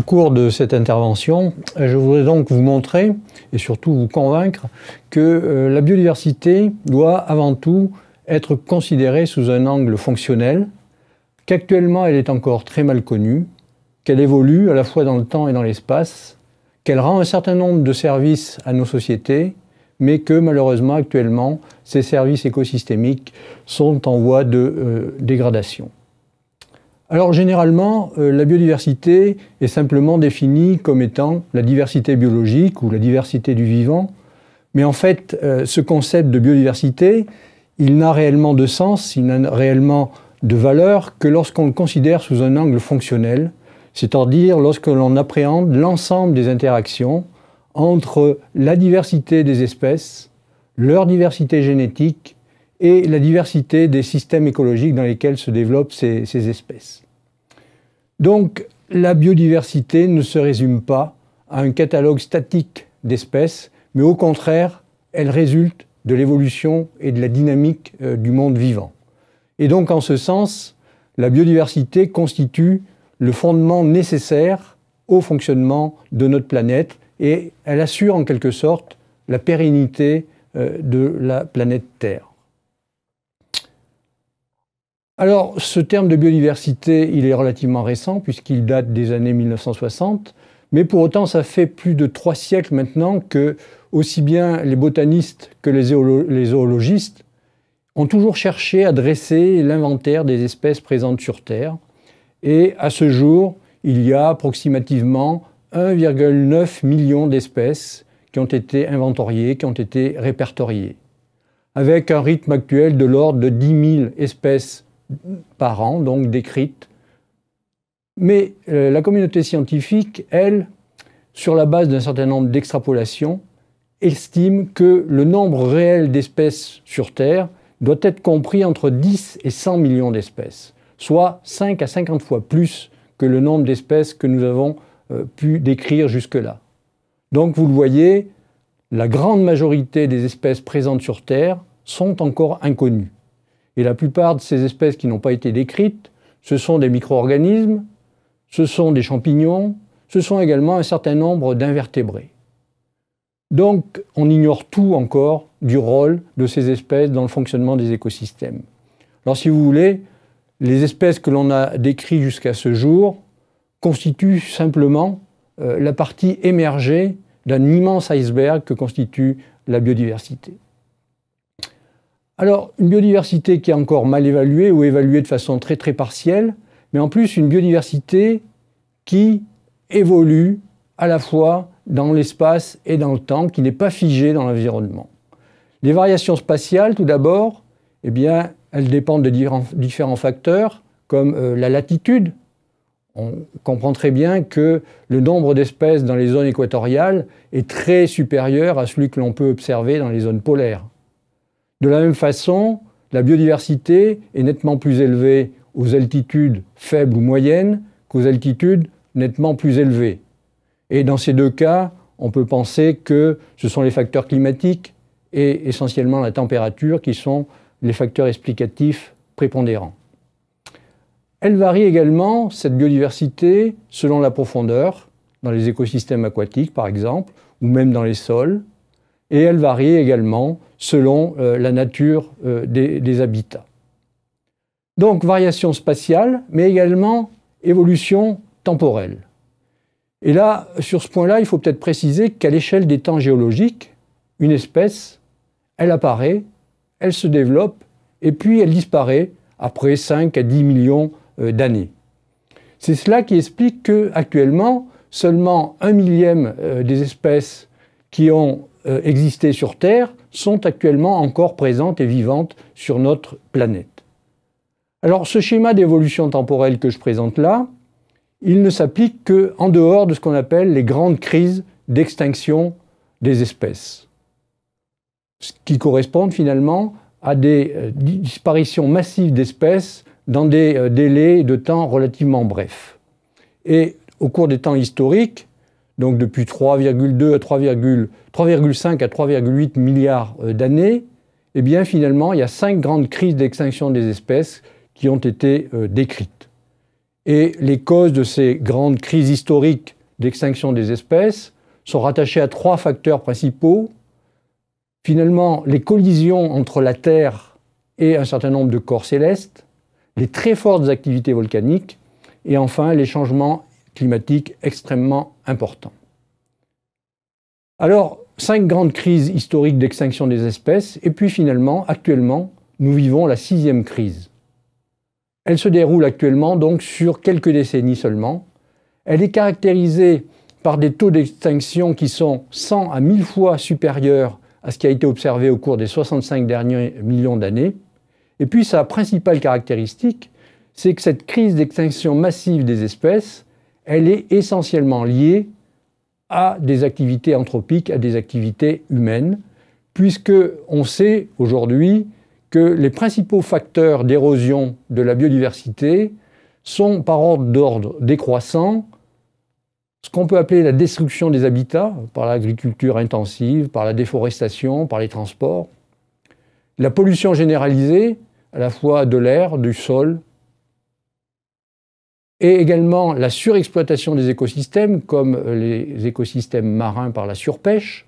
Au cours de cette intervention, je voudrais donc vous montrer et surtout vous convaincre que euh, la biodiversité doit avant tout être considérée sous un angle fonctionnel, qu'actuellement elle est encore très mal connue, qu'elle évolue à la fois dans le temps et dans l'espace, qu'elle rend un certain nombre de services à nos sociétés, mais que malheureusement actuellement ces services écosystémiques sont en voie de euh, dégradation. Alors généralement, euh, la biodiversité est simplement définie comme étant la diversité biologique ou la diversité du vivant. Mais en fait, euh, ce concept de biodiversité, il n'a réellement de sens, il n'a réellement de valeur que lorsqu'on le considère sous un angle fonctionnel, c'est-à-dire lorsque l'on appréhende l'ensemble des interactions entre la diversité des espèces, leur diversité génétique et la diversité des systèmes écologiques dans lesquels se développent ces, espèces. Donc la biodiversité ne se résume pas à un catalogue statique d'espèces, mais au contraire, elle résulte de l'évolution et de la dynamique euh, du monde vivant. Et donc en ce sens, la biodiversité constitue le fondement nécessaire au fonctionnement de notre planète et elle assure en quelque sorte la pérennité euh, de la planète Terre. Alors, ce terme de biodiversité, il est relativement récent, puisqu'il date des années 1960. Mais pour autant, ça fait plus de trois siècles maintenant que, aussi bien les botanistes que les, zoologistes, ont toujours cherché à dresser l'inventaire des espèces présentes sur Terre. Et à ce jour, il y a approximativement 1,9 million d'espèces qui ont été inventoriées, qui ont été répertoriées. Avec un rythme actuel de l'ordre de 10 000 espèces par an, donc décrites. Mais euh, la communauté scientifique, elle, sur la base d'un certain nombre d'extrapolations, estime que le nombre réel d'espèces sur Terre doit être compris entre 10 et 100 millions d'espèces, soit 5 à 50 fois plus que le nombre d'espèces que nous avons euh, pu décrire jusque-là. Donc vous le voyez, la grande majorité des espèces présentes sur Terre sont encore inconnues. Et la plupart de ces espèces qui n'ont pas été décrites, ce sont des micro-organismes, ce sont des champignons, ce sont également un certain nombre d'invertébrés. Donc, on ignore tout encore du rôle de ces espèces dans le fonctionnement des écosystèmes. Alors, si vous voulez, les espèces que l'on a décrites jusqu'à ce jour constituent simplement euh, la partie émergée d'un immense iceberg que constitue la biodiversité. Alors, une biodiversité qui est encore mal évaluée ou évaluée de façon très très partielle, mais en plus une biodiversité qui évolue à la fois dans l'espace et dans le temps, qui n'est pas figée dans l'environnement. Les variations spatiales, tout d'abord, eh bien, elles dépendent de différents facteurs, comme euh, la latitude. On comprend très bien que le nombre d'espèces dans les zones équatoriales est très supérieur à celui que l'on peut observer dans les zones polaires. De la même façon, la biodiversité est nettement plus élevée aux altitudes faibles ou moyennes qu'aux altitudes nettement plus élevées. Et dans ces deux cas, on peut penser que ce sont les facteurs climatiques et essentiellement la température qui sont les facteurs explicatifs prépondérants. Elle varie également, cette biodiversité, selon la profondeur, dans les écosystèmes aquatiques par exemple, ou même dans les sols, et elle varie également selon euh, la nature euh, des, habitats. Donc variation spatiale, mais également évolution temporelle. Et là, sur ce point-là, il faut peut-être préciser qu'à l'échelle des temps géologiques, une espèce, elle apparaît, elle se développe, et puis elle disparaît après 5 à 10 millions euh, d'années. C'est cela qui explique qu'actuellement, seulement un millième des espèces qui ont euh, existées sur Terre sont actuellement encore présentes et vivantes sur notre planète. Alors ce schéma d'évolution temporelle que je présente là, il ne s'applique qu'en dehors de ce qu'on appelle les grandes crises d'extinction des espèces, ce qui correspond finalement à des euh, disparitions massives d'espèces dans des euh, délais de temps relativement brefs. Et au cours des temps historiques, donc depuis 3,2 à 3,5 à 3,8 milliards euh, d'années, eh bien finalement, il y a cinq grandes crises d'extinction des espèces qui ont été euh, décrites. Et les causes de ces grandes crises historiques d'extinction des espèces sont rattachées à trois facteurs principaux. Finalement, les collisions entre la Terre et un certain nombre de corps célestes, les très fortes activités volcaniques, et enfin les changements climatique extrêmement important. Alors, cinq grandes crises historiques d'extinction des espèces, et puis finalement, actuellement, nous vivons la sixième crise. Elle se déroule actuellement donc sur quelques décennies seulement. Elle est caractérisée par des taux d'extinction qui sont 100 à 1000 fois supérieurs à ce qui a été observé au cours des 65 derniers millions d'années. Et puis sa principale caractéristique, c'est que cette crise d'extinction massive des espèces elle est essentiellement liée à des activités anthropiques, à des activités humaines, puisque on sait aujourd'hui que les principaux facteurs d'érosion de la biodiversité sont par ordre d'ordre décroissant, ce qu'on peut appeler la destruction des habitats par l'agriculture intensive, par la déforestation, par les transports, la pollution généralisée, à la fois de l'air, du sol, et également la surexploitation des écosystèmes, comme euh, les écosystèmes marins par la surpêche,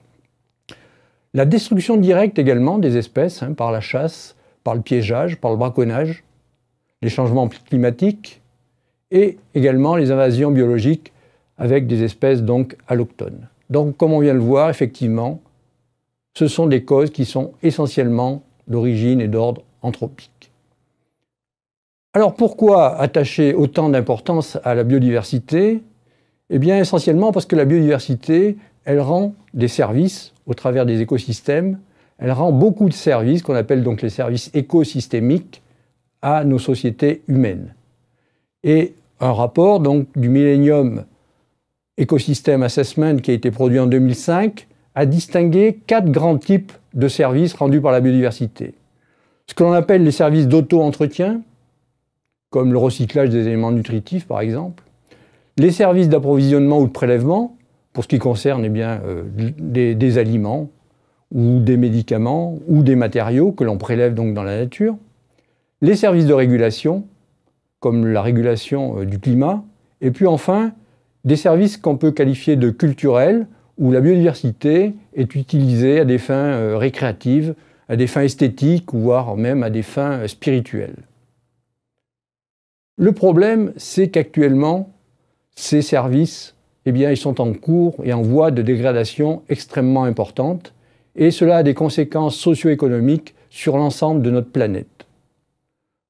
la destruction directe également des espèces hein, par la chasse, par le piégeage, par le braconnage, les changements climatiques et également les invasions biologiques avec des espèces donc alloctones. Donc comme on vient de le voir, effectivement, ce sont des causes qui sont essentiellement d'origine et d'ordre anthropique. Alors pourquoi attacher autant d'importance à la biodiversité Eh bien essentiellement parce que la biodiversité, elle rend des services au travers des écosystèmes, elle rend beaucoup de services qu'on appelle donc les services écosystémiques à nos sociétés humaines. Et un rapport donc du Millennium Ecosystem Assessment qui a été produit en 2005 a distingué quatre grands types de services rendus par la biodiversité. Ce que l'on appelle les services d'auto-entretien, comme le recyclage des éléments nutritifs par exemple, les services d'approvisionnement ou de prélèvement, pour ce qui concerne eh bien, euh, des, aliments ou des médicaments ou des matériaux que l'on prélève donc dans la nature, les services de régulation, comme la régulation euh, du climat, et puis enfin des services qu'on peut qualifier de culturels, où la biodiversité est utilisée à des fins euh, récréatives, à des fins esthétiques, voire même à des fins spirituelles. Le problème, c'est qu'actuellement, ces services, eh bien, ils sont en cours et en voie de dégradation extrêmement importante, et cela a des conséquences socio-économiques sur l'ensemble de notre planète.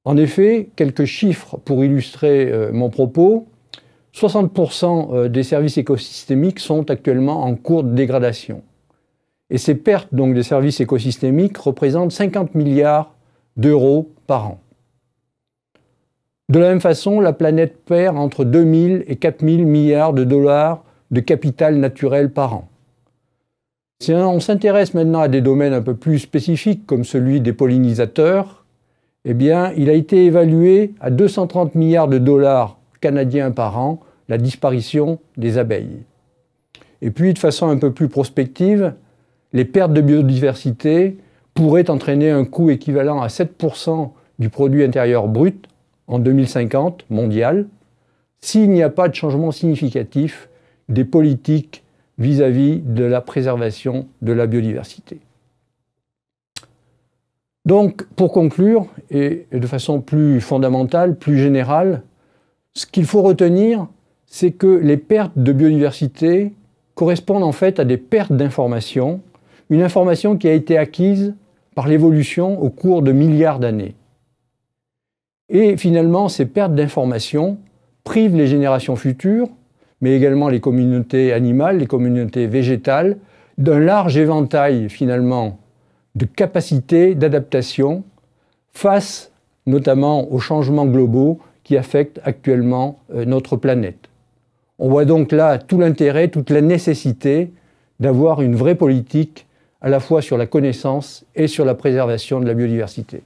En effet, quelques chiffres pour illustrer euh, mon propos. 60% euh, des services écosystémiques sont actuellement en cours de dégradation. Et ces pertes donc, des services écosystémiques représentent 50 milliards d'euros par an. De la même façon, la planète perd entre 2 000 et 4 000 milliards de dollars de capital naturel par an. Si on s'intéresse maintenant à des domaines un peu plus spécifiques, comme celui des pollinisateurs, eh bien, il a été évalué à 230 milliards de dollars canadiens par an la disparition des abeilles. Et puis, de façon un peu plus prospective, les pertes de biodiversité pourraient entraîner un coût équivalent à 7% du produit intérieur brut en 2050 mondial, s'il n'y a pas de changement significatif des politiques vis-à-vis -vis de la préservation de la biodiversité. Donc, pour conclure, et de façon plus fondamentale, plus générale, ce qu'il faut retenir, c'est que les pertes de biodiversité correspondent en fait à des pertes d'information, une information qui a été acquise par l'évolution au cours de milliards d'années. Et finalement, ces pertes d'informations privent les générations futures, mais également les communautés animales, les communautés végétales, d'un large éventail finalement de capacités d'adaptation face notamment aux changements globaux qui affectent actuellement euh, notre planète. On voit donc là tout l'intérêt, toute la nécessité d'avoir une vraie politique à la fois sur la connaissance et sur la préservation de la biodiversité.